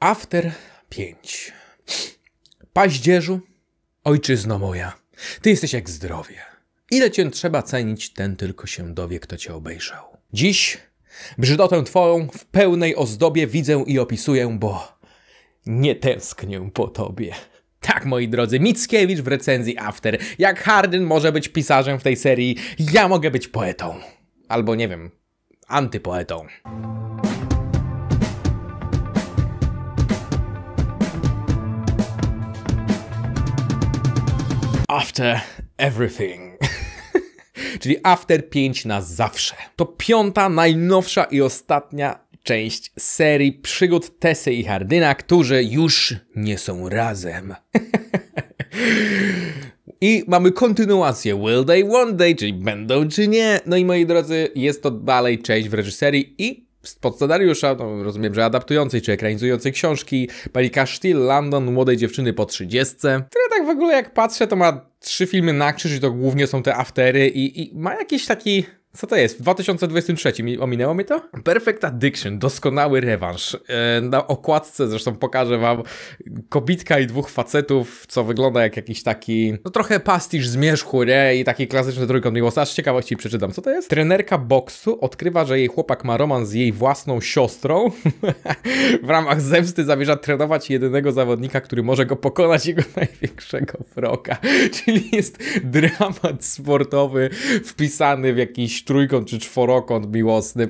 After 5. Paździerzu, ojczyzno moja, ty jesteś jak zdrowie. Ile cię trzeba cenić, ten tylko się dowie, kto cię obejrzał. Dziś brzydotę twoją w pełnej ozdobie widzę i opisuję, bo nie tęsknię po tobie. Tak, moi drodzy, Mickiewicz w recenzji After. Jak Hardin może być pisarzem w tej serii, ja mogę być poetą. Albo nie wiem, antypoetą. after everything. Czyli After 5 na zawsze. To piąta, najnowsza i ostatnia część serii przygód Tese i Hardyna, którzy już nie są razem. I mamy kontynuację Will They, One Day, czyli będą czy nie. No i moi drodzy, jest to dalej część w reżyserii i pod scenariusza, no rozumiem, że adaptującej czy ekranizującej książki, pani Castile młodej dziewczyny po 30, która tak w ogóle jak patrzę, to ma trzy filmy na krzyż to głównie są te aftery i, i ma jakiś taki co to jest? W 2023 ominęło mnie to? Perfect Addiction, doskonały rewanż. E, na okładce zresztą pokażę wam kobitka i dwóch facetów, co wygląda jak jakiś taki, no trochę pastisz zmierzchu, nie? I taki klasyczny trójkąt miłosny. Aż ciekawości przeczytam, co to jest? Trenerka boksu odkrywa, że jej chłopak ma romans z jej własną siostrą. w ramach zemsty zamierza trenować jedynego zawodnika, który może go pokonać, jego największego wroga. Czyli jest dramat sportowy wpisany w jakiś trójkąt czy czworokąt miłosny.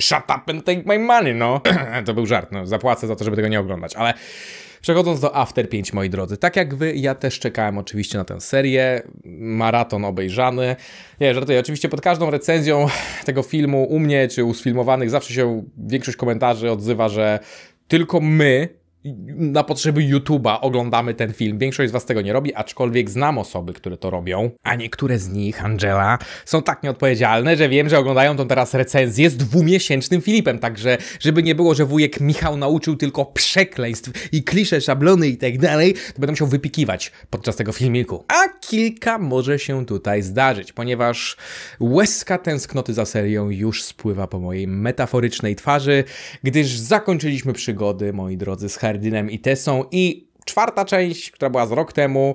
Shut up and take my money, no. to był żart, no. Zapłacę za to, żeby tego nie oglądać, ale... Przechodząc do After 5, moi drodzy. Tak jak wy, ja też czekałem oczywiście na tę serię. Maraton obejrzany. Nie, żartuję. Oczywiście pod każdą recenzją tego filmu u mnie, czy u sfilmowanych, zawsze się większość komentarzy odzywa, że tylko my, na potrzeby YouTube'a oglądamy ten film. Większość z Was tego nie robi, aczkolwiek znam osoby, które to robią, a niektóre z nich, Angela, są tak nieodpowiedzialne, że wiem, że oglądają tą teraz recenzję z dwumiesięcznym Filipem, także żeby nie było, że wujek Michał nauczył tylko przekleństw i klisze, szablony i tak dalej, to będę się wypikiwać podczas tego filmiku. A kilka może się tutaj zdarzyć, ponieważ łezka tęsknoty za serią już spływa po mojej metaforycznej twarzy, gdyż zakończyliśmy przygody, moi drodzy, z Harry Merdinem i Tessą i czwarta część, która była z rok temu,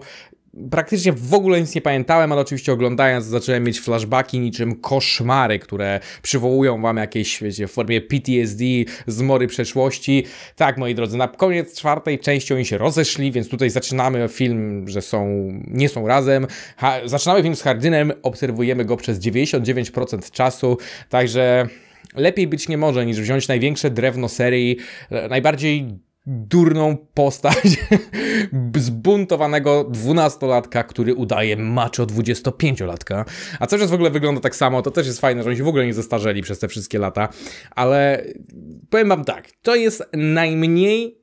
praktycznie w ogóle nic nie pamiętałem, ale oczywiście oglądając zacząłem mieć flashbacki niczym koszmary, które przywołują wam jakieś, wiecie, w formie PTSD, zmory przeszłości. Tak, moi drodzy, na koniec czwartej części oni się rozeszli, więc tutaj zaczynamy film, że są, nie są razem. Ha, zaczynamy film z Hardynem, obserwujemy go przez 99% czasu, także... Lepiej być nie może niż wziąć największe drewno serii, najbardziej durną postać zbuntowanego dwunastolatka, który udaje macho 25-latka. A cały czas w ogóle wygląda tak samo, to też jest fajne, że oni się w ogóle nie zestarzeli przez te wszystkie lata, ale powiem wam tak, to jest najmniej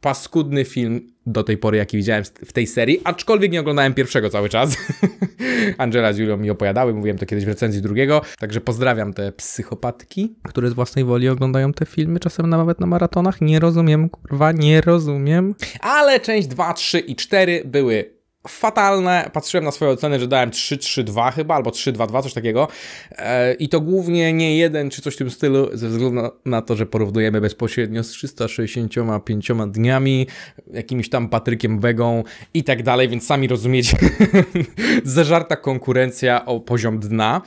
paskudny film do tej pory, jaki widziałem w tej serii, aczkolwiek nie oglądałem pierwszego cały czas. Angela z Julią mi opowiadały, mówiłem to kiedyś w recenzji drugiego, także pozdrawiam te psychopatki, które z własnej woli oglądają te filmy, czasem nawet na maratonach. Nie rozumiem, kurwa, nie rozumiem. Ale część 2, 3 i 4 były fatalne. Patrzyłem na swoje oceny, że dałem 3-3-2 chyba, albo 3-2-2, coś takiego. E, I to głównie nie jeden czy coś w tym stylu, ze względu na to, że porównujemy bezpośrednio z 365 dniami, jakimś tam Patrykiem Begą i tak dalej, więc sami rozumiecie, zażarta konkurencja o poziom dna.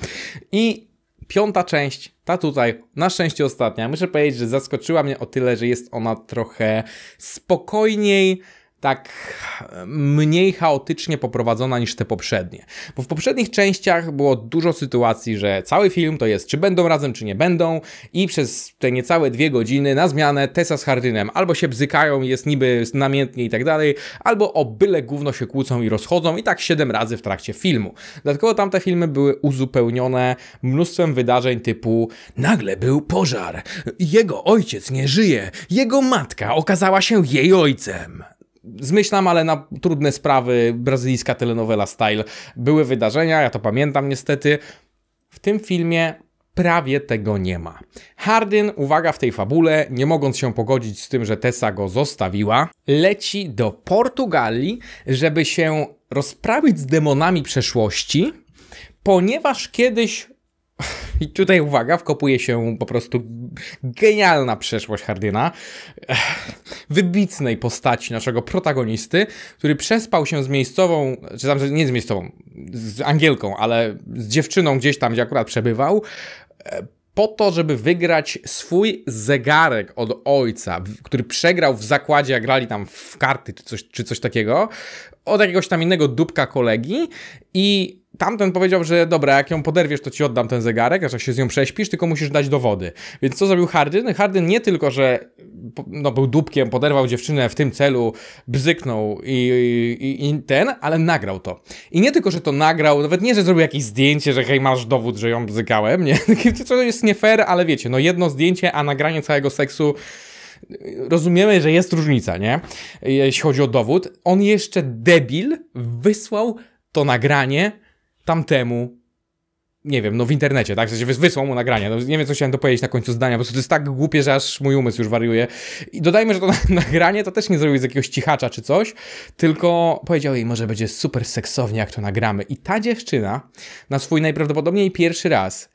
I piąta część, ta tutaj, na szczęście ostatnia, muszę powiedzieć, że zaskoczyła mnie o tyle, że jest ona trochę spokojniej tak mniej chaotycznie poprowadzona niż te poprzednie. Bo w poprzednich częściach było dużo sytuacji, że cały film to jest czy będą razem, czy nie będą i przez te niecałe dwie godziny na zmianę Tessa z Hardynem albo się bzykają, jest niby namiętnie i tak dalej, albo o byle gówno się kłócą i rozchodzą i tak siedem razy w trakcie filmu. Dlatego tamte filmy były uzupełnione mnóstwem wydarzeń typu nagle był pożar, jego ojciec nie żyje, jego matka okazała się jej ojcem zmyślam, ale na trudne sprawy, brazylijska telenowela style, były wydarzenia, ja to pamiętam niestety. W tym filmie prawie tego nie ma. Hardin, uwaga w tej fabule, nie mogąc się pogodzić z tym, że Tessa go zostawiła, leci do Portugalii, żeby się rozprawić z demonami przeszłości, ponieważ kiedyś i tutaj uwaga, wkopuje się po prostu genialna przeszłość Hardina, wybitnej postaci naszego protagonisty, który przespał się z miejscową, czy tam nie z miejscową, z Angielką, ale z dziewczyną gdzieś tam, gdzie akurat przebywał, e, po to, żeby wygrać swój zegarek od ojca, który przegrał w zakładzie, jak grali tam w karty czy coś, czy coś takiego od jakiegoś tam innego dupka kolegi i tamten powiedział, że dobra, jak ją poderwiesz, to ci oddam ten zegarek, aż jak się z nią prześpisz, tylko musisz dać dowody. Więc co zrobił Hardyn? Hardyn nie tylko, że no, był dupkiem, poderwał dziewczynę w tym celu, bzyknął i, i, i, ten, ale nagrał to. I nie tylko, że to nagrał, nawet nie, że zrobił jakieś zdjęcie, że hej, masz dowód, że ją bzykałem, nie? To jest nie fair, ale wiecie, no jedno zdjęcie, a nagranie całego seksu rozumiemy, że jest różnica, nie? Jeśli chodzi o dowód. On jeszcze debil wysłał to nagranie tamtemu nie wiem, no w internecie, tak? W sensie wysłał mu nagranie. No, nie wiem, co chciałem dopowiedzieć na końcu zdania, bo to jest tak głupie, że aż mój umysł już wariuje. I dodajmy, że to nagranie to też nie zrobił z jakiegoś cichacza czy coś, tylko powiedział jej, może będzie super seksownie, jak to nagramy. I ta dziewczyna na swój najprawdopodobniej pierwszy raz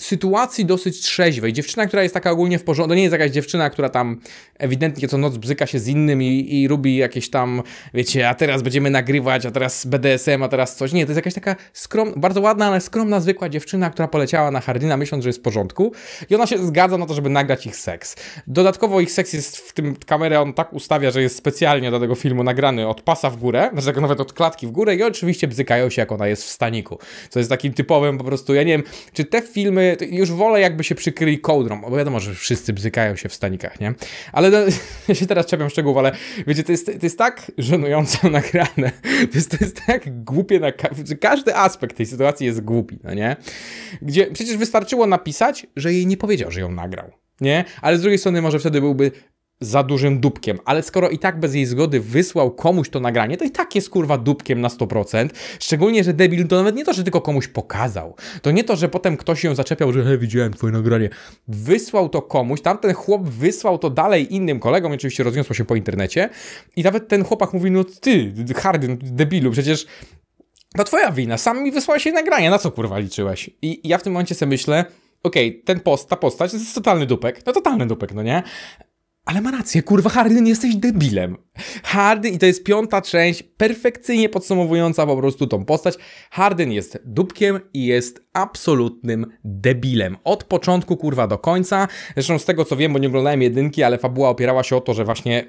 sytuacji dosyć trzeźwej. Dziewczyna, która jest taka ogólnie w porządku, to nie jest jakaś dziewczyna, która tam ewidentnie co noc bzyka się z innym i, i robi jakieś tam, wiecie, a teraz będziemy nagrywać, a teraz BDSM, a teraz coś. Nie, to jest jakaś taka skromna, bardzo ładna, ale skromna, zwykła dziewczyna, która poleciała na Hardina myśląc, że jest w porządku i ona się zgadza na to, żeby nagrać ich seks. Dodatkowo ich seks jest w tym, kamerę on tak ustawia, że jest specjalnie do tego filmu nagrany od pasa w górę, znaczy tak nawet od klatki w górę i oczywiście bzykają się, jak ona jest w staniku. Co jest takim typowym po prostu, ja nie wiem, czy te filmy już wolę jakby się przykryli kołdrą, bo wiadomo, że wszyscy bzykają się w stanikach, nie? Ale do, ja się teraz czepiam szczegółów, ale wiecie, to jest, to jest tak żenująco nagrane, to jest, to jest tak głupie, na, każdy aspekt tej sytuacji jest głupi, no nie? Gdzie przecież wystarczyło napisać, że jej nie powiedział, że ją nagrał. Nie? Ale z drugiej strony może wtedy byłby za dużym dupkiem, ale skoro i tak bez jej zgody wysłał komuś to nagranie, to i tak jest kurwa dupkiem na 100%. Szczególnie, że debil to nawet nie to, że tylko komuś pokazał. To nie to, że potem ktoś ją zaczepiał, że hej, widziałem twoje nagranie. Wysłał to komuś, tamten chłop wysłał to dalej innym kolegom, oczywiście rozniosło się po internecie i nawet ten chłopak mówi, no ty, Hardyn, debilu, przecież to twoja wina, sam mi wysłałeś jej nagranie, na co kurwa liczyłeś? I ja w tym momencie sobie myślę, okej, okay, ten post, ta postać to jest totalny dupek, no totalny dupek, no nie? Ale ma rację, kurwa, Harden, jesteś debilem. Harden, i to jest piąta część, perfekcyjnie podsumowująca po prostu tą postać. Harden jest dupkiem i jest absolutnym debilem. Od początku, kurwa, do końca. Zresztą z tego co wiem, bo nie oglądałem jedynki, ale fabuła opierała się o to, że właśnie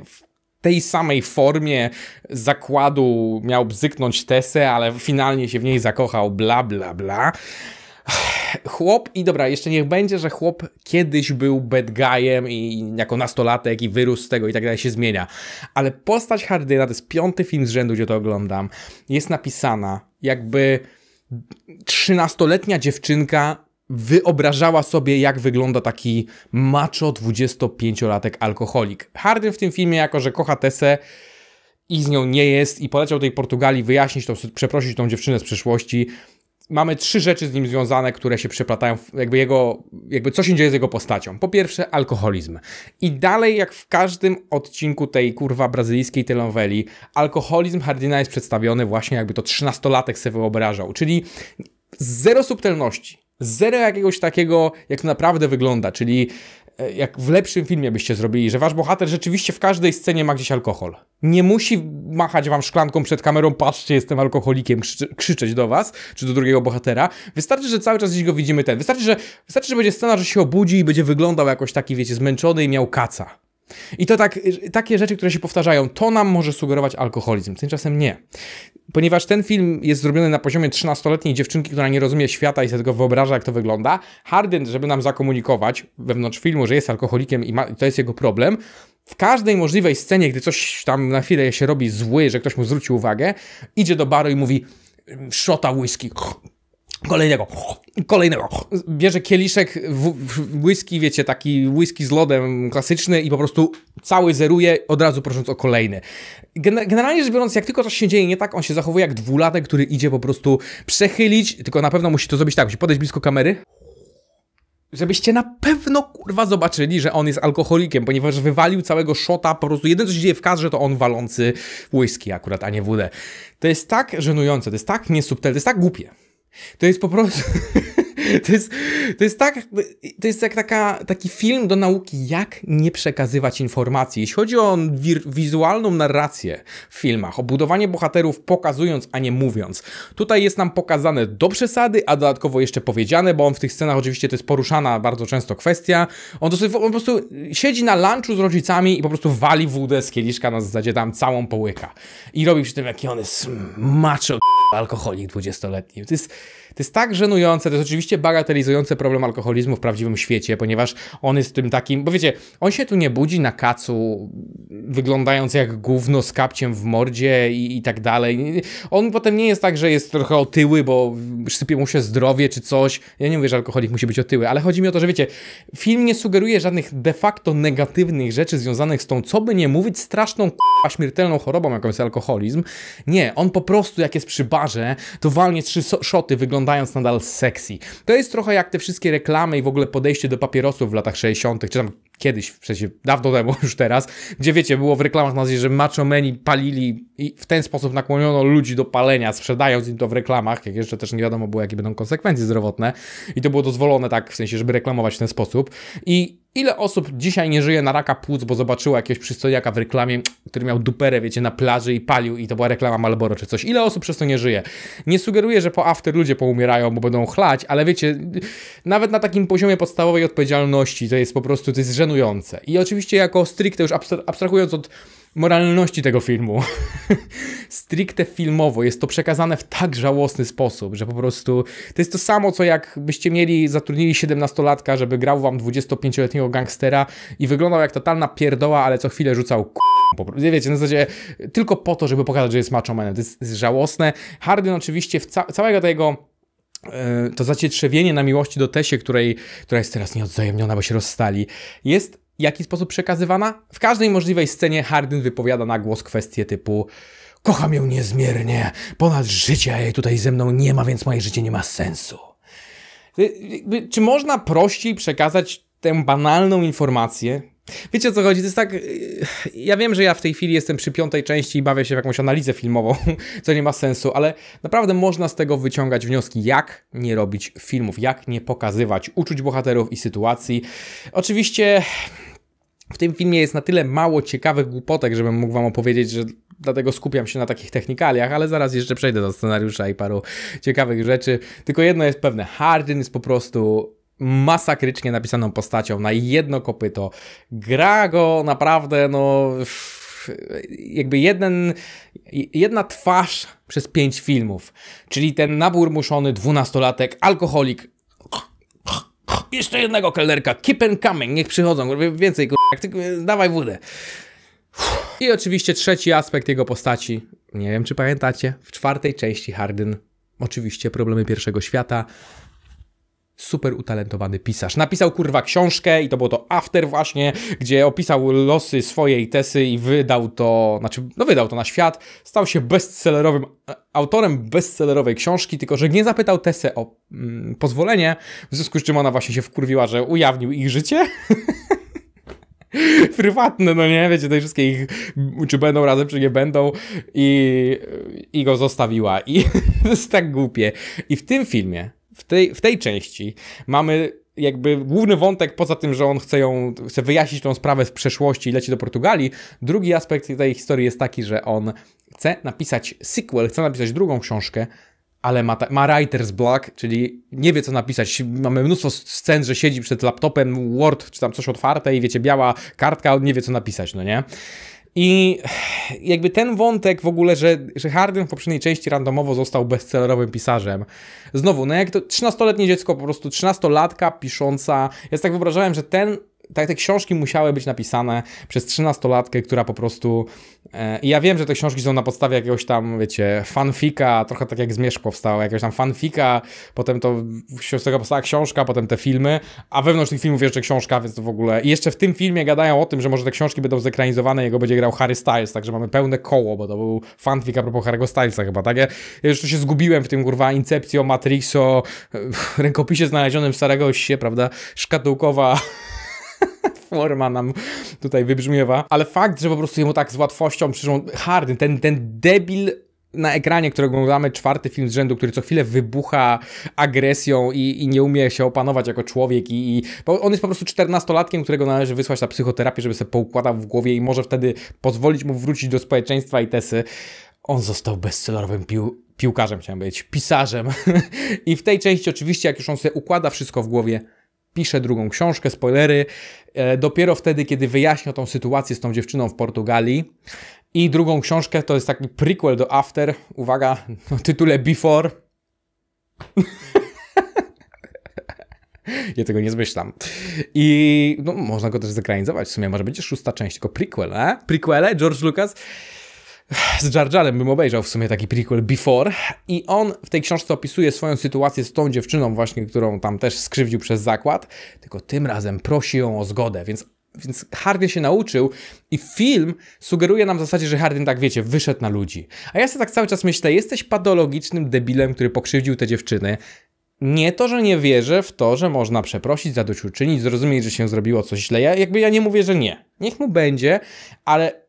tej samej formie zakładu miał bzyknąć Tesę, ale finalnie się w niej zakochał, bla, bla, bla. Chłop, i dobra, jeszcze niech będzie, że chłop kiedyś był bad guyem i jako nastolatek i wyrósł z tego i tak dalej się zmienia. Ale postać Hardyna, to jest piąty film z rzędu, gdzie to oglądam, jest napisana jakby trzynastoletnia dziewczynka wyobrażała sobie, jak wygląda taki macho 25-latek alkoholik. Hardyn w tym filmie, jako że kocha Tessę i z nią nie jest i poleciał do tej Portugalii wyjaśnić, to, przeprosić tą dziewczynę z przeszłości, mamy trzy rzeczy z nim związane, które się przeplatają, jakby jego, jakby co się dzieje z jego postacią. Po pierwsze, alkoholizm. I dalej, jak w każdym odcinku tej kurwa brazylijskiej telenoweli, alkoholizm Hardina jest przedstawiony właśnie jakby to trzynastolatek sobie wyobrażał, czyli zero subtelności, zero jakiegoś takiego, jak to naprawdę wygląda, czyli E, jak w lepszym filmie byście zrobili, że wasz bohater rzeczywiście w każdej scenie ma gdzieś alkohol. Nie musi machać wam szklanką przed kamerą, patrzcie, jestem alkoholikiem, krzy krzyczeć do was, czy do drugiego bohatera. Wystarczy, że cały czas gdzieś go widzimy ten. Wystarczy, że, wystarczy, że będzie scena, że się obudzi i będzie wyglądał jakoś taki, wiecie, zmęczony i miał kaca. I to tak, takie rzeczy, które się powtarzają, to nam może sugerować alkoholizm, tymczasem nie. Ponieważ ten film jest zrobiony na poziomie 13-letniej dziewczynki, która nie rozumie świata i sobie tego wyobraża, jak to wygląda, Harden, żeby nam zakomunikować wewnątrz filmu, że jest alkoholikiem i ma, to jest jego problem, w każdej możliwej scenie, gdy coś tam na chwilę się robi zły, że ktoś mu zwróci uwagę, idzie do baru i mówi szota whisky, Kolejnego, kolejnego. Bierze kieliszek whisky, wiecie, taki whisky z lodem klasyczny i po prostu cały zeruje, od razu prosząc o kolejny. Generalnie rzecz biorąc, jak tylko coś się dzieje nie tak, on się zachowuje jak dwulatek, który idzie po prostu przechylić, tylko na pewno musi to zrobić tak, musi podejść blisko kamery żebyście na pewno kurwa zobaczyli, że on jest alkoholikiem, ponieważ wywalił całego szota, po prostu jeden co się dzieje w kadrze, to on walący whisky akurat, a nie wódę. To jest tak żenujące, to jest tak niesubtelne, to jest tak głupie. То есть по To jest, to jest tak, to jest jak taka, taki film do nauki, jak nie przekazywać informacji. Jeśli chodzi o wizualną narrację w filmach, o budowanie bohaterów pokazując, a nie mówiąc. Tutaj jest nam pokazane do przesady, a dodatkowo jeszcze powiedziane, bo on w tych scenach oczywiście to jest poruszana bardzo często kwestia. On, dosyć, on po prostu siedzi na lunchu z rodzicami i po prostu wali wódę z kieliszka na zasadzie tam całą połyka. I robi przy tym, jaki on jest macho alkoholik 20-letni. To jest to jest tak żenujące, to jest oczywiście bagatelizujące problem alkoholizmu w prawdziwym świecie, ponieważ on jest tym takim, bo wiecie, on się tu nie budzi na kacu, wyglądając jak gówno z kapciem w mordzie i, i tak dalej. On potem nie jest tak, że jest trochę otyły, bo sypie mu się zdrowie czy coś. Ja nie mówię, że alkoholik musi być otyły, ale chodzi mi o to, że wiecie, film nie sugeruje żadnych de facto negatywnych rzeczy związanych z tą, co by nie mówić, straszną k***a śmiertelną chorobą, jaką jest alkoholizm. Nie, on po prostu jak jest przy barze, to walnie trzy so- szoty, wygląda wyglądając nadal sexy. To jest trochę jak te wszystkie reklamy i w ogóle podejście do papierosów w latach 60., czy tam kiedyś, w sensie dawno temu już teraz, gdzie wiecie, było w reklamach na że macho meni palili i w ten sposób nakłoniono ludzi do palenia, sprzedając im to w reklamach, jak jeszcze też nie wiadomo było, jakie będą konsekwencje zdrowotne i to było dozwolone tak, w sensie, żeby reklamować w ten sposób i Ile osób dzisiaj nie żyje na raka płuc, bo zobaczyło jakiegoś przystojaka w reklamie, który miał duperę, wiecie, na plaży i palił i to była reklama Malboro czy coś. Ile osób przez to nie żyje? Nie sugeruję, że po after ludzie poumierają, bo będą chlać, ale wiecie, nawet na takim poziomie podstawowej odpowiedzialności to jest po prostu, to jest żenujące. I oczywiście jako stricte już abstrahując od moralności tego filmu. Stricte filmowo jest to przekazane w tak żałosny sposób, że po prostu to jest to samo, co jakbyście mieli, zatrudnili 17-latka, żeby grał wam 25-letniego gangstera i wyglądał jak totalna pierdoła, ale co chwilę rzucał k***. Nie wiecie, na zasadzie tylko po to, żeby pokazać, że jest macho manem. To jest, jest żałosne. Hardin oczywiście w ca całego tego e, to zacietrzewienie na miłości do Tesie, której, która jest teraz nieodzajemniona, bo się rozstali, jest jaki sposób przekazywana? W każdej możliwej scenie Hardin wypowiada na głos kwestie typu Kocham ją niezmiernie, ponad życie, a jej tutaj ze mną nie ma, więc moje życie nie ma sensu. Y, czy można prościej przekazać tę banalną informację? Wiecie o co chodzi? To jest tak. Y, ja wiem, że ja w tej chwili jestem przy piątej części i bawię się w jakąś analizę filmową, co nie ma sensu, ale naprawdę można z tego wyciągać wnioski, jak nie robić filmów, jak nie pokazywać uczuć bohaterów i sytuacji. Oczywiście w tym filmie jest na tyle mało ciekawych głupotek, żebym mógł wam opowiedzieć, że dlatego skupiam się na takich technikaliach, ale zaraz jeszcze przejdę do scenariusza i paru ciekawych rzeczy. Tylko jedno jest pewne, Hardin jest po prostu masakrycznie napisaną postacią na jedno kopyto. Gra go naprawdę, no jakby jeden, jedna twarz przez pięć filmów, czyli ten nabór muszony, dwunastolatek, alkoholik, jeszcze jednego kelnerka, keep and coming, niech przychodzą, więcej kurwa, dawaj wódę. I oczywiście trzeci aspekt jego postaci, nie wiem czy pamiętacie, w czwartej części Hardyn, oczywiście problemy pierwszego świata, super utalentowany pisarz. Napisał kurwa książkę i to było to After właśnie, gdzie opisał losy swojej Tesy i wydał to, znaczy no wydał to na świat. Stał się bestsellerowym e, autorem bestsellerowej książki, tylko że nie zapytał Tesy o mm, pozwolenie, w związku z czym ona właśnie się wkurwiła, że ujawnił ich życie. prywatne, no nie, wiecie, te wszystkie ich, czy będą razem, czy nie będą i, i go zostawiła i to jest tak głupie. I w tym filmie w tej, w tej części mamy jakby główny wątek, poza tym, że on chce ją, chce wyjaśnić tą sprawę z przeszłości i leci do Portugalii, drugi aspekt tej historii jest taki, że on chce napisać sequel, chce napisać drugą książkę, ale ma, ta, ma writer's block, czyli nie wie co napisać. Mamy mnóstwo scen, że siedzi przed laptopem Word czy tam coś otwarte i wiecie, biała kartka, on nie wie co napisać, no nie? I jakby ten wątek w ogóle, że, że Harden w poprzedniej części randomowo został bestsellerowym pisarzem. Znowu, no jak to 13-letnie dziecko, po prostu 13-latka pisząca. Ja tak wyobrażałem, że ten tak te książki musiały być napisane przez trzynastolatkę, która po prostu... E, I ja wiem, że te książki są na podstawie jakiegoś tam, wiecie, fanfika, trochę tak jak Zmierzch powstało, jakiegoś tam fanfika, potem to z tego powstała książka, potem te filmy, a wewnątrz tych filmów jeszcze książka, więc to w ogóle... I jeszcze w tym filmie gadają o tym, że może te książki będą zekranizowane, jego będzie grał Harry Styles, także mamy pełne koło, bo to był fanfik a propos Harry'ego Stylesa chyba, tak? Ja, ja już się zgubiłem w tym, kurwa, Incepcjo, Matrixo, rękopisie znalezionym starego się, prawda, szkatułkowa... forma nam tutaj wybrzmiewa, ale fakt, że po prostu jemu tak z łatwością przyszło, hardy, ten, ten debil na ekranie, którego oglądamy czwarty film z rzędu, który co chwilę wybucha agresją i, i nie umie się opanować jako człowiek i, i on jest po prostu czternastolatkiem, którego należy wysłać na psychoterapię, żeby sobie poukładał w głowie i może wtedy pozwolić mu wrócić do społeczeństwa i tesy. On został bestsellerowym pił piłkarzem, chciałem być pisarzem. I w tej części oczywiście, jak już on sobie układa wszystko w głowie, pisze drugą książkę, spoilery, e, dopiero wtedy, kiedy wyjaśnia tą sytuację z tą dziewczyną w Portugalii. I drugą książkę to jest taki prequel do After, uwaga, o no, tytule Before. Ja tego nie zmyślam. I no, można go też zekranizować. W sumie może będzie szósta część, tylko prequel, e? Prequele, George Lucas z Jar Jarem bym obejrzał w sumie taki prequel Before i on w tej książce opisuje swoją sytuację z tą dziewczyną właśnie, którą tam też skrzywdził przez zakład, tylko tym razem prosi ją o zgodę, więc więc Hardin się nauczył i film sugeruje nam w zasadzie, że Hardin tak wiecie, wyszedł na ludzi. A ja sobie tak cały czas myślę, jesteś patologicznym debilem, który pokrzywdził te dziewczyny. Nie to, że nie wierzę w to, że można przeprosić, zadośćuczynić, zrozumieć, że się zrobiło coś źle. Ja, jakby ja nie mówię, że nie. Niech mu będzie, ale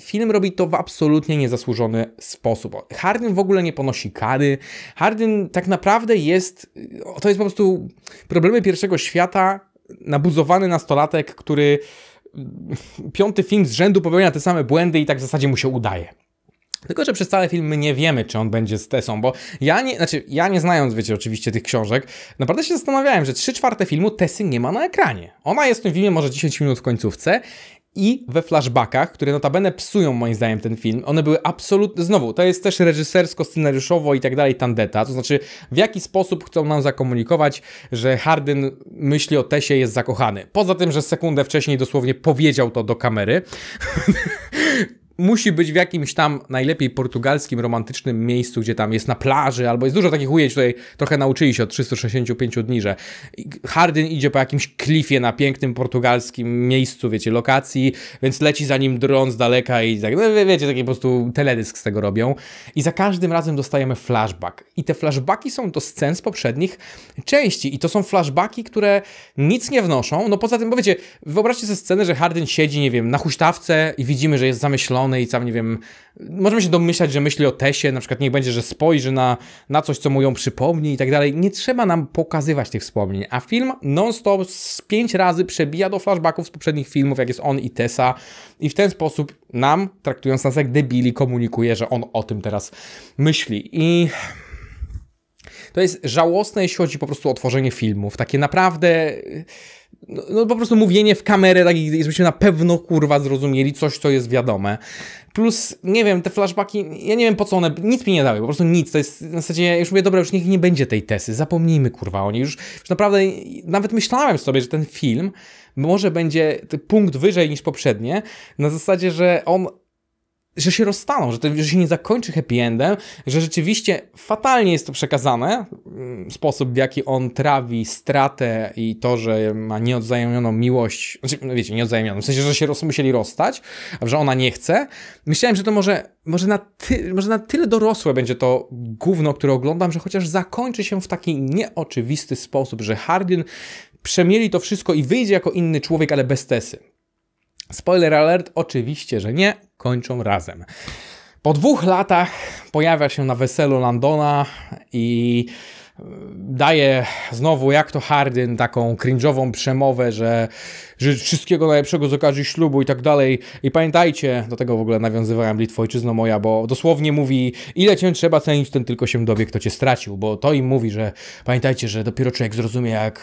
film robi to w absolutnie niezasłużony sposób. Hardin w ogóle nie ponosi kary. Hardin tak naprawdę jest, to jest po prostu problemy pierwszego świata, nabuzowany nastolatek, który piąty film z rzędu popełnia te same błędy i tak w zasadzie mu się udaje. Tylko, że przez cały film my nie wiemy, czy on będzie z Tessą, bo ja nie, znaczy ja nie znając, wiecie, oczywiście tych książek, naprawdę się zastanawiałem, że trzy czwarte filmu Tessy nie ma na ekranie. Ona jest w tym filmie może 10 minut w końcówce i we flashbackach, które notabene psują moim zdaniem ten film, one były absolutnie, znowu, to jest też reżysersko, scenariuszowo i tak dalej tandeta, to znaczy w jaki sposób chcą nam zakomunikować, że Hardin myśli o Tesie jest zakochany. Poza tym, że sekundę wcześniej dosłownie powiedział to do kamery, musi być w jakimś tam najlepiej portugalskim, romantycznym miejscu, gdzie tam jest na plaży, albo jest dużo takich ujęć, tutaj trochę nauczyli się od 365 dni, że Hardin idzie po jakimś klifie na pięknym portugalskim miejscu, wiecie, lokacji, więc leci za nim dron z daleka i tak, no wiecie, taki po prostu teledysk z tego robią. I za każdym razem dostajemy flashback. I te flashbacki są do scen z poprzednich części. I to są flashbacki, które nic nie wnoszą. No poza tym, bo wiecie, wyobraźcie sobie scenę, że Hardin siedzi, nie wiem, na huśtawce i widzimy, że jest zamyślony, strony i sam nie wiem, możemy się domyślać, że myśli o Tesie, na przykład niech będzie, że spojrzy na, na coś, co mu ją przypomni i tak dalej. Nie trzeba nam pokazywać tych wspomnień, a film non-stop z pięć razy przebija do flashbacków z poprzednich filmów, jak jest on i Tessa i w ten sposób nam, traktując nas jak debili, komunikuje, że on o tym teraz myśli i... To jest żałosne, jeśli chodzi po prostu o tworzenie filmów. Takie naprawdę no, no, po prostu mówienie w kamerę, tak żebyśmy na pewno kurwa zrozumieli coś, co jest wiadome. Plus, nie wiem, te flashbacki, ja nie wiem po co one, nic mi nie dały, po prostu nic. To jest w zasadzie, już mówię, dobra, już niech nie będzie tej tesy, zapomnijmy kurwa o niej. Już, już naprawdę, nawet myślałem sobie, że ten film może będzie punkt wyżej niż poprzednie, na zasadzie, że on że się rozstaną, że, to, że się nie zakończy happy endem, że rzeczywiście fatalnie jest to przekazane, mm, sposób w jaki on trawi stratę i to, że ma nieodzajemnioną miłość, znaczy, no wiecie, nieodzajemnioną, w sensie, że się musieli rozstać, że ona nie chce. Myślałem, że to może, może, na ty, może na tyle dorosłe będzie to gówno, które oglądam, że chociaż zakończy się w taki nieoczywisty sposób, że Hardin przemieli to wszystko i wyjdzie jako inny człowiek, ale bez Tesy. Spoiler alert, oczywiście, że nie kończą razem. Po dwóch latach pojawia się na weselu Landona i e, daje znowu, jak to Hardin, taką cringe'ową przemowę, że, że wszystkiego najlepszego z okazji ślubu i tak dalej. I pamiętajcie, do tego w ogóle nawiązywałem Litwojczyzno moja, bo dosłownie mówi, ile cię trzeba cenić, ten tylko się dowie, kto cię stracił, bo to im mówi, że pamiętajcie, że dopiero człowiek zrozumie, jak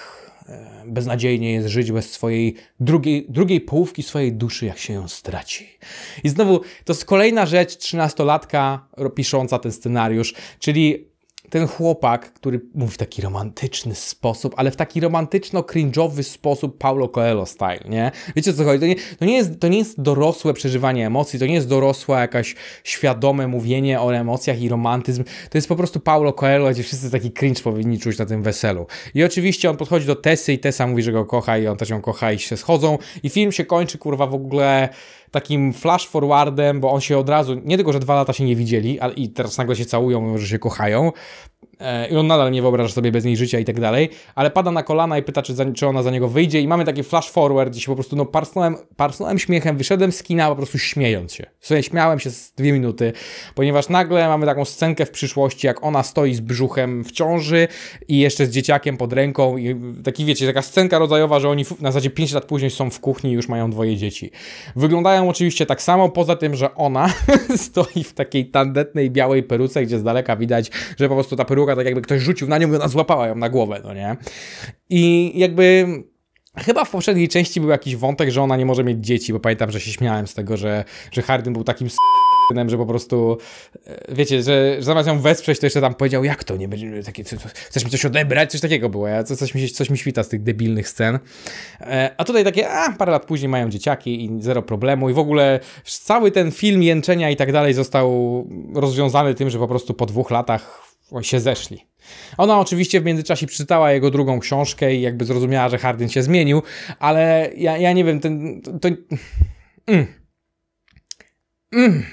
E, beznadziejnie jest żyć bez swojej drugiej, drugiej połówki swojej duszy, jak się ją straci. I znowu, to jest kolejna rzecz trzynastolatka pisząca ten scenariusz, czyli ten chłopak, który mówi w taki romantyczny sposób, ale w taki romantyczno-cringe'owy sposób Paulo Coelho style, nie? Wiecie o co chodzi? To nie, to, nie jest, to nie jest dorosłe przeżywanie emocji, to nie jest dorosłe jakaś świadome mówienie o emocjach i romantyzm. To jest po prostu Paulo Coelho, gdzie wszyscy taki cringe powinni czuć na tym weselu. I oczywiście on podchodzi do Tesy i Tessa mówi, że go kocha i on też ją kocha i się schodzą i film się kończy, kurwa, w ogóle takim flash forwardem, bo on się od razu, nie tylko, że dwa lata się nie widzieli, ale i teraz nagle się całują, że się kochają, E, i on nadal nie wyobraża sobie bez niej życia i tak dalej, ale pada na kolana i pyta, czy, za, czy ona za niego wyjdzie i mamy taki flash forward, gdzie się po prostu no parsnąłem, parsnąłem śmiechem, wyszedłem z kina po prostu śmiejąc się. W sensie śmiałem się z dwie minuty, ponieważ nagle mamy taką scenkę w przyszłości, jak ona stoi z brzuchem w ciąży i jeszcze z dzieciakiem pod ręką i taki wiecie, taka scenka rodzajowa, że oni na zasadzie 5 lat później są w kuchni i już mają dwoje dzieci. Wyglądają oczywiście tak samo, poza tym, że ona stoi w takiej tandetnej białej peruce, gdzie z daleka widać, że po prostu ta peruka, tak jakby ktoś rzucił na nią i ona złapała ją na głowę, no nie? I jakby... Chyba w poprzedniej części był jakiś wątek, że ona nie może mieć dzieci, bo pamiętam, że się śmiałem z tego, że, że Hardin był takim że po prostu, e, wiecie, że, że zamiast ją wesprzeć, to jeszcze tam powiedział, jak to, nie będzie, takie, chcesz mi coś odebrać, coś takiego było, ja, coś, mi, coś mi świta z tych debilnych scen. E, a tutaj takie, a, parę lat później mają dzieciaki i zero problemu i w ogóle cały ten film jęczenia i tak dalej został rozwiązany tym, że po prostu po dwóch latach się zeszli. Ona oczywiście w międzyczasie przeczytała jego drugą książkę i jakby zrozumiała, że Hardin się zmienił, ale ja, ja nie wiem, ten. To... Mm. Mm.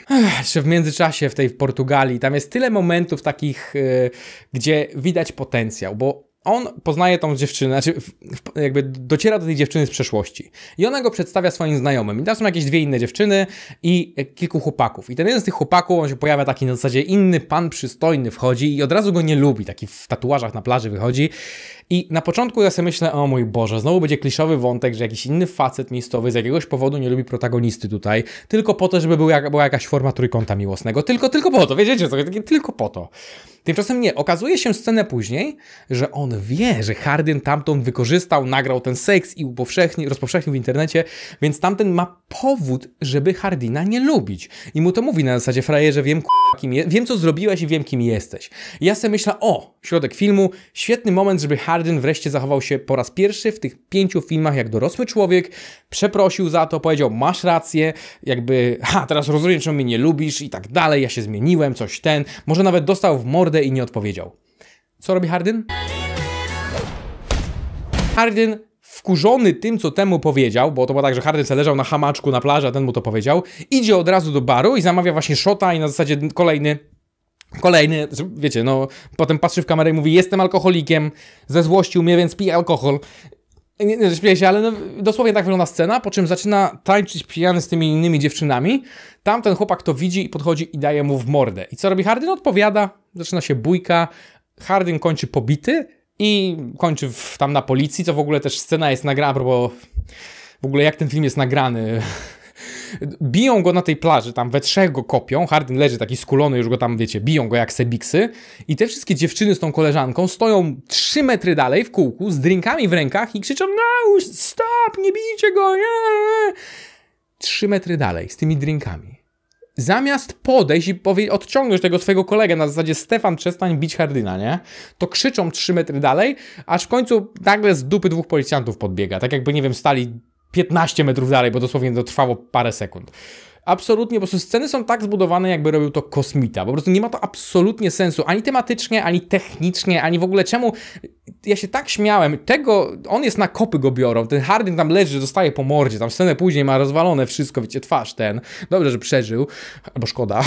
czy w międzyczasie w tej w Portugalii tam jest tyle momentów takich, yy, gdzie widać potencjał, bo on poznaje tą dziewczynę, znaczy jakby dociera do tej dziewczyny z przeszłości. I ona go przedstawia swoim znajomym. I tam są jakieś dwie inne dziewczyny i e, kilku chłopaków. I ten jeden z tych chłopaków, on się pojawia taki na zasadzie inny pan przystojny wchodzi i od razu go nie lubi, taki w tatuażach na plaży wychodzi i na początku ja sobie myślę, o mój Boże, znowu będzie kliszowy wątek, że jakiś inny facet miejscowy z jakiegoś powodu nie lubi protagonisty tutaj, tylko po to, żeby był jak, była jakaś forma trójkąta miłosnego. Tylko, tylko po to, wiecie co, tylko po to. Tymczasem nie, okazuje się scenę później, że on wie, że Hardin tamtą wykorzystał, nagrał ten seks i upowszechnił, rozpowszechnił w internecie, więc tamten ma powód, żeby Hardina nie lubić. I mu to mówi na zasadzie frajerze, wiem kim je, wiem co zrobiłeś i wiem kim jesteś. I ja sobie myślę, o, środek filmu, świetny moment, żeby Hardin Arden wreszcie zachował się po raz pierwszy w tych pięciu filmach jak dorosły człowiek, przeprosił za to, powiedział masz rację, jakby ha, teraz rozumiem, czemu mnie nie lubisz i tak dalej, ja się zmieniłem, coś ten, może nawet dostał w mordę i nie odpowiedział. Co robi Hardin? Hardin wkurzony tym, co temu powiedział, bo to było tak, że Harden leżał na hamaczku na plaży, a ten mu to powiedział, idzie od razu do baru i zamawia właśnie szota i na zasadzie kolejny Kolejny, wiecie, no, potem patrzy w kamerę i mówi, jestem alkoholikiem, ze złości mnie, więc pij alkohol. Nie, nie śmieję się, ale no, dosłownie tak wygląda scena, po czym zaczyna tańczyć pijany z tymi innymi dziewczynami. Tamten chłopak to widzi i podchodzi i daje mu w mordę. I co robi Hardin? Odpowiada, zaczyna się bójka, Hardin kończy pobity i kończy w, tam na policji, co w ogóle też scena jest nagrana, bo w ogóle jak ten film jest nagrany biją go na tej plaży, tam we trzech go kopią, Hardin leży taki skulony, już go tam, wiecie, biją go jak sebiksy i te wszystkie dziewczyny z tą koleżanką stoją trzy metry dalej w kółku z drinkami w rękach i krzyczą, no, stop, nie bijcie go, nie! Trzy metry dalej z tymi drinkami. Zamiast podejść i powie- odciągnąć tego swojego kolegę na zasadzie Stefan przestań bić Hardyna, nie? To krzyczą trzy metry dalej, aż w końcu nagle z dupy dwóch policjantów podbiega. Tak jakby, nie wiem, stali 15 metrów dalej, bo dosłownie to trwało parę sekund. Absolutnie, po prostu sceny są tak zbudowane, jakby robił to kosmita. Po prostu nie ma to absolutnie sensu, ani tematycznie, ani technicznie, ani w ogóle czemu. Ja się tak śmiałem, tego, on jest na kopy go biorą, ten Harding tam leży, dostaje po mordzie, tam scenę później ma rozwalone wszystko, wiecie, twarz ten. Dobrze, że przeżył, albo szkoda.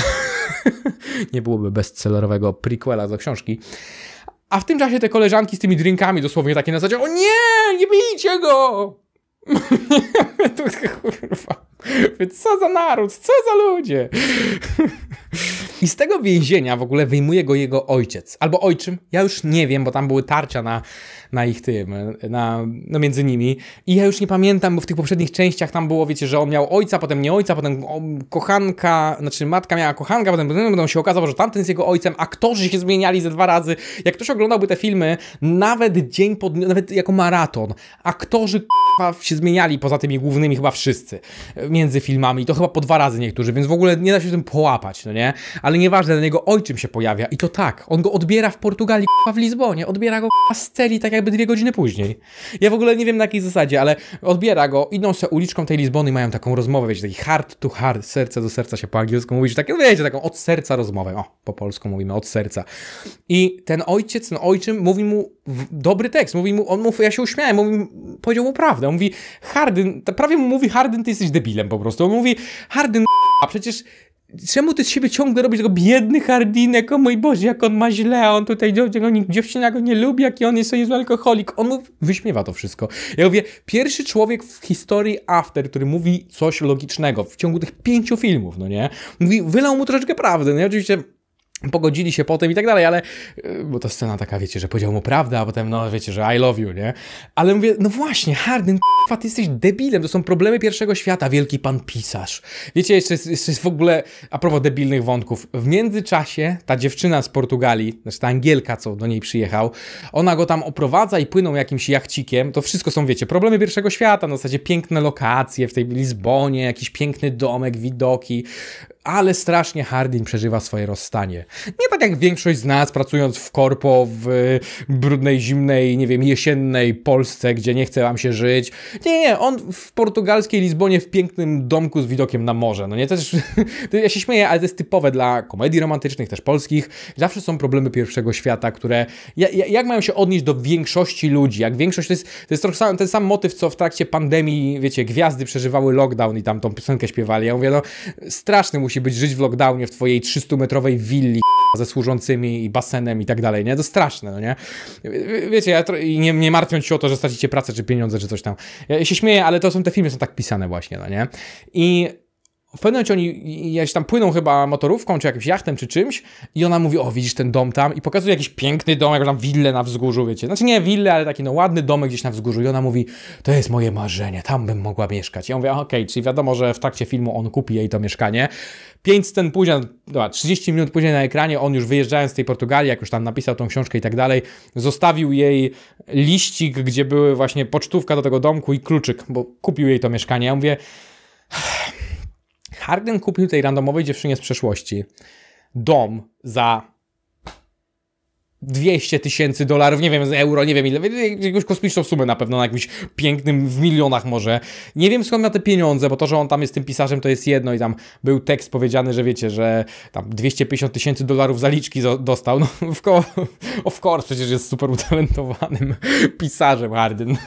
nie byłoby bestsellerowego prequela do książki. A w tym czasie te koleżanki z tymi drinkami dosłownie takie na zasadzie, o nie, nie bijcie go! to kurwa. Więc co za naród, co za ludzie. I z tego więzienia w ogóle wyjmuje go jego ojciec. Albo ojczym, ja już nie wiem, bo tam były tarcia na, na ich tym, na, no między nimi. I ja już nie pamiętam, bo w tych poprzednich częściach tam było, wiecie, że on miał ojca, potem nie ojca, potem kochanka, znaczy matka miała kochanka, potem, potem się okazało, że tamten jest jego ojcem, aktorzy się zmieniali ze dwa razy. Jak ktoś oglądałby te filmy, nawet dzień dniu, nawet jako maraton, aktorzy k***a się zmieniali poza tymi głównymi chyba wszyscy między filmami, to chyba po dwa razy niektórzy, więc w ogóle nie da się w tym połapać, no nie? Ale nieważne, ten jego ojczym się pojawia i to tak, on go odbiera w Portugalii, w Lizbonie, odbiera go z celi tak jakby dwie godziny później. Ja w ogóle nie wiem na jakiej zasadzie, ale odbiera go, idą se uliczką tej Lizbony i mają taką rozmowę, wiecie, taki hard to hard, serce do serca się po angielsku mówisz, takie, no wiecie, taką od serca rozmowę, o, po polsku mówimy, od serca. I ten ojciec, ten ojczym mówi mu dobry tekst, mówi mu, on mówi, ja się uśmiałem, mówi, powiedział mu prawdę, on mówi, Hardyn, prawie mu mówi, Hardyn, ty jesteś debil debilem po prostu. On mówi, hardy, a przecież czemu ty z siebie ciągle robisz tego biedny Hardinek, o mój Boże, jak on ma źle, a on tutaj, dziewczyna go nie lubi, jaki on jest, on jest alkoholik. On mówi wyśmiewa to wszystko. Ja mówię, pierwszy człowiek w historii After, który mówi coś logicznego w ciągu tych pięciu filmów, no nie? Mówi, wylał mu troszeczkę prawdy, no i oczywiście Pogodzili się potem i tak dalej, ale e, bo to scena taka, wiecie, że powiedział mu prawdę, a potem, no wiecie, że I love you, nie? Ale mówię, no właśnie, hardy k***a, ty jesteś debilem, to są problemy pierwszego świata, wielki pan pisarz. Wiecie, jeszcze jest, jeszcze jest w ogóle, a propos debilnych wątków, w międzyczasie ta dziewczyna z Portugalii, znaczy ta Angielka, co do niej przyjechał, ona go tam oprowadza i płyną jakimś jachcikiem, to wszystko są, wiecie, problemy pierwszego świata, na zasadzie piękne lokacje w tej Lizbonie, jakiś piękny domek, widoki, ale strasznie Harding przeżywa swoje rozstanie. Nie tak jak większość z nas pracując w korpo, w y, brudnej, zimnej, nie wiem, jesiennej Polsce, gdzie nie chce wam się żyć. Nie, nie, on w portugalskiej Lizbonie w pięknym domku z widokiem na morze. No nie, też, ja się śmieję, ale to jest typowe dla komedii romantycznych, też polskich. Zawsze są problemy pierwszego świata, które, jak mają się odnieść do większości ludzi, jak większość, to jest, to jest trochę ten sam motyw, co w trakcie pandemii, wiecie, gwiazdy przeżywały lockdown i tam tą piosenkę śpiewali. Ja mówię, no, straszny musi być żyć w lockdownie w twojej 300-metrowej willi ze służącymi i basenem i tak dalej, nie? To straszne, no nie? Wiecie, ja nie, nie martwiąc się o to, że stracicie pracę, czy pieniądze, czy coś tam. Ja się śmieję, ale to są te filmy, są tak pisane właśnie, no nie? I w pewnym momencie oni jaś tam płyną chyba motorówką, czy jakimś jachtem, czy czymś i ona mówi, o widzisz ten dom tam i pokazuje jakiś piękny dom, jakąś tam willę na wzgórzu, wiecie. Znaczy nie willę, ale taki no ładny domek gdzieś na wzgórzu i ona mówi, to jest moje marzenie, tam bym mogła mieszkać. I ja mówię, okej, okay, czyli wiadomo, że w trakcie filmu on kupi jej to mieszkanie. Pięć scen później, dobra, 30 minut później na ekranie, on już wyjeżdżając z tej Portugalii, jak już tam napisał tą książkę i tak dalej, zostawił jej liścik, gdzie były właśnie pocztówka do tego domku i kluczyk, bo kupił jej to mieszkanie. Ja mówię Harden kupił tej randomowej dziewczynie z przeszłości dom za 200 tysięcy dolarów, nie wiem, z euro, nie wiem ile, jakąś kosmiczną sumę na pewno, na jakimś pięknym, w milionach może. Nie wiem skąd miał te pieniądze, bo to, że on tam jest tym pisarzem, to jest jedno i tam był tekst powiedziany, że wiecie, że tam 250 tysięcy dolarów zaliczki dostał. No, w ko- of course, przecież jest super utalentowanym pisarzem hardyn,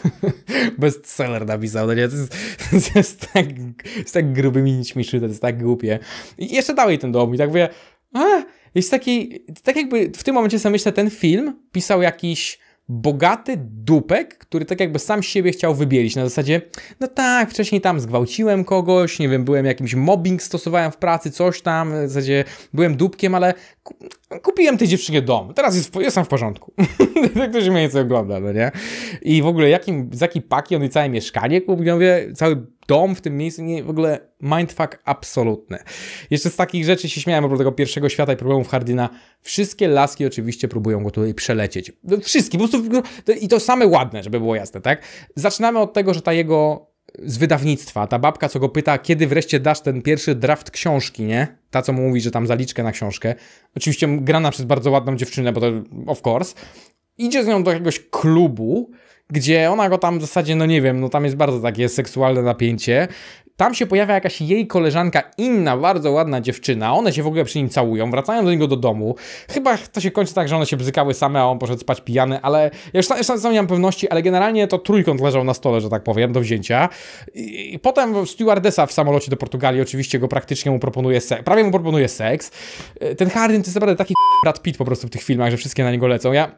Bestseller napisał, no nie? To jest, to jest tak, z tak grubymi nićmi to jest tak głupie. I jeszcze dalej ten dom i tak mówię, a, jest taki, tak jakby w tym momencie sobie myślę, ten film pisał jakiś bogaty dupek, który tak jakby sam siebie chciał wybielić. Na zasadzie, no tak, wcześniej tam zgwałciłem kogoś, nie wiem, byłem jakimś mobbing, stosowałem w pracy, coś tam, w zasadzie byłem dupkiem, ale kupiłem tej dziewczynie dom, teraz jest, jestem w porządku. tak ktoś mnie nieco ogląda, no nie? I w ogóle jakim, z jakiej paki on i całe mieszkanie kupił, ja mówię, cały dom w tym miejscu, nie, w ogóle mindfuck absolutny. Jeszcze z takich rzeczy się śmiałem oprócz tego pierwszego świata i problemów Hardina. Wszystkie laski oczywiście próbują go tutaj przelecieć. No, wszystkie, po prostu i to same ładne, żeby było jasne, tak? Zaczynamy od tego, że ta jego e, z wydawnictwa, ta babka, co go pyta, kiedy wreszcie dasz ten pierwszy draft książki, nie? Ta, co mu mówi, że tam zaliczkę na książkę. Oczywiście grana przez bardzo ładną dziewczynę, bo to of course. Idzie z nią do jakiegoś klubu, gdzie ona go tam w zasadzie, no nie wiem, no tam jest bardzo takie seksualne napięcie. Tam się pojawia jakaś jej koleżanka, inna, bardzo ładna dziewczyna. One się w ogóle przy nim całują, wracają do niego do domu. Chyba to się kończy tak, że one się bzykały same, a on poszedł spać pijany, ale ja już sam, sam nie mam pewności, ale generalnie to trójkąt leżał na stole, że tak powiem, do wzięcia. I, potem stewardesa w samolocie do Portugalii oczywiście go praktycznie mu proponuje seks, prawie mu proponuje seks. E, ten Hardin to jest naprawdę taki brat Pitt po prostu w tych filmach, że wszystkie na niego lecą. Ja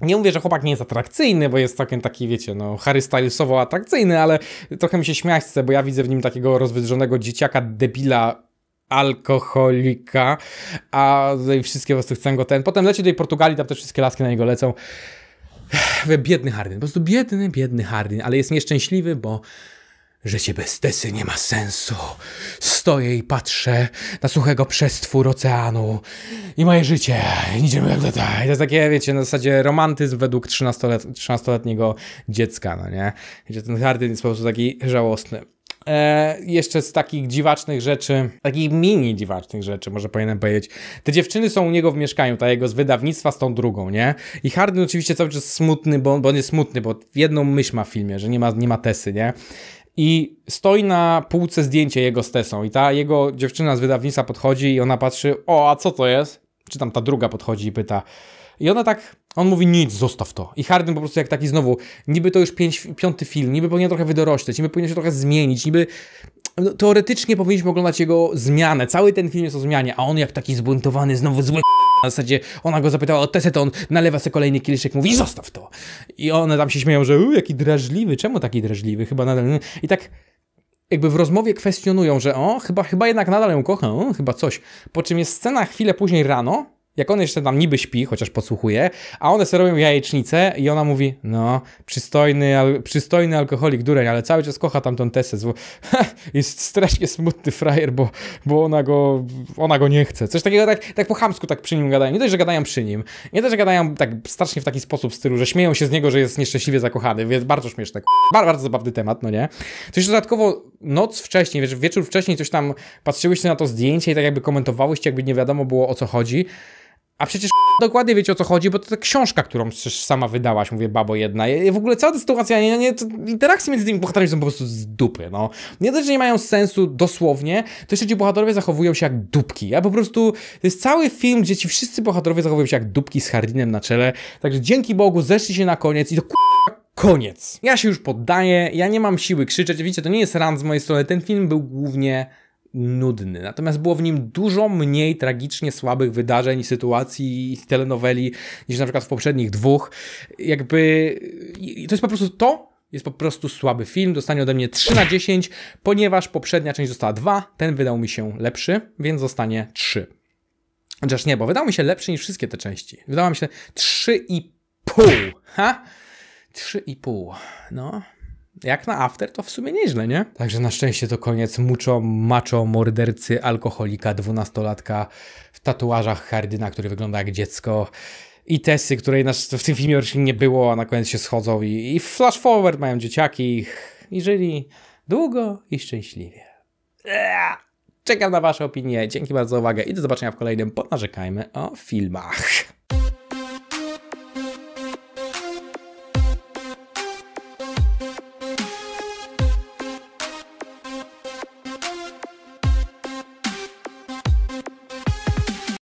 nie mówię, że chłopak nie jest atrakcyjny, bo jest całkiem taki, wiecie, no, Harry Stylesowo atrakcyjny, ale trochę mi się śmiać chce, bo ja widzę w nim takiego rozwydrzonego dzieciaka, debila, alkoholika, a wszystkie po prostu chcę go ten. Potem leci do tej Portugalii, tam też wszystkie laski na niego lecą. Biedny Hardin, po prostu biedny, biedny Hardin, ale jest nieszczęśliwy, bo Życie bez Tesy nie ma sensu. Stoję i patrzę na suchego przestwór oceanu i moje życie. Idziemy jak tutaj. To jest takie, wiecie, na zasadzie romantyzm według 13 letniego dziecka, no nie? Wiecie, ten Hardin jest po prostu taki żałosny. E, jeszcze z takich dziwacznych rzeczy, takich mini dziwacznych rzeczy, może powinienem powiedzieć. Te dziewczyny są u niego w mieszkaniu, ta jego z wydawnictwa z tą drugą, nie? I Hardin oczywiście cały czas smutny, bo on, bo on jest smutny, bo jedną myśl ma w filmie, że nie ma, nie ma Tesy, nie? i stoi na półce zdjęcie jego z Tesą. i ta jego dziewczyna z wydawnictwa podchodzi i ona patrzy, o, a co to jest? Czy tam ta druga podchodzi i pyta. I ona tak, on mówi nic, zostaw to. I Harden po prostu jak taki znowu, niby to już pięć, piąty film, niby powinien trochę wydorośleć, niby powinien się trochę zmienić, niby no, teoretycznie powinniśmy oglądać jego zmianę. Cały ten film jest o zmianie, a on jak taki zbuntowany, znowu zły na zasadzie ona go zapytała o tesę, to on nalewa sobie kolejny kieliszek, mówi zostaw to. I one tam się śmieją, że jaki drażliwy, czemu taki drażliwy, chyba nadal... I tak jakby w rozmowie kwestionują, że o, chyba, chyba jednak nadal ją kocha, o, chyba coś. Po czym jest scena chwilę później rano, jak on jeszcze tam niby śpi, chociaż podsłuchuje, a one sobie robią jajecznicę i ona mówi, no, przystojny, al przystojny alkoholik dureń, ale cały czas kocha tamtą Tessę. Bo, jest strasznie smutny frajer, bo, bo ona, go, ona go nie chce. Coś takiego tak, tak po chamsku tak przy nim gadają. Nie dość, że gadają przy nim. Nie dość, że gadają tak strasznie w taki sposób, w stylu, że śmieją się z niego, że jest nieszczęśliwie zakochany, więc bardzo śmieszne. Bardzo, bardzo zabawny temat, no nie? Coś dodatkowo noc wcześniej, wiesz, wieczór wcześniej coś tam patrzyłyście na to zdjęcie i tak jakby komentowałyście, jakby nie wiadomo było o co chodzi. A przecież dokładnie wiecie o co chodzi, bo to ta książka, którą przecież sama wydałaś, mówię babo jedna. I w ogóle cała ta sytuacja, nie, nie, interakcje między tymi bohaterami są po prostu z dupy, no. Nie dość, że nie mają sensu dosłownie, to jeszcze ci bohaterowie zachowują się jak dupki. Ja po prostu, to jest cały film, gdzie ci wszyscy bohaterowie zachowują się jak dupki z Hardinem na czele. Także dzięki Bogu zeszli się na koniec i to koniec. Ja się już poddaję, ja nie mam siły krzyczeć. Widzicie, to nie jest rant z mojej strony, ten film był głównie nudny. Natomiast było w nim dużo mniej tragicznie słabych wydarzeń, sytuacji i telenoweli niż na przykład w poprzednich dwóch. Jakby to jest po prostu to, jest po prostu słaby film, dostanie ode mnie 3 na 10, ponieważ poprzednia część została 2, ten wydał mi się lepszy, więc zostanie 3. Chociaż nie, bo wydał mi się lepszy niż wszystkie te części. Wydała mi się 3,5. Ha? 3,5. No jak na after to w sumie nieźle, nie? Także na szczęście to koniec muczo, macho, mordercy, alkoholika, dwunastolatka w tatuażach Hardyna, który wygląda jak dziecko i Tessy, której nas w tym filmie już nie było, a na koniec się schodzą i, i flash forward mają dzieciaki i żyli długo i szczęśliwie. Eee, czekam na wasze opinie, dzięki bardzo za uwagę i do zobaczenia w kolejnym Ponarzekajmy o filmach.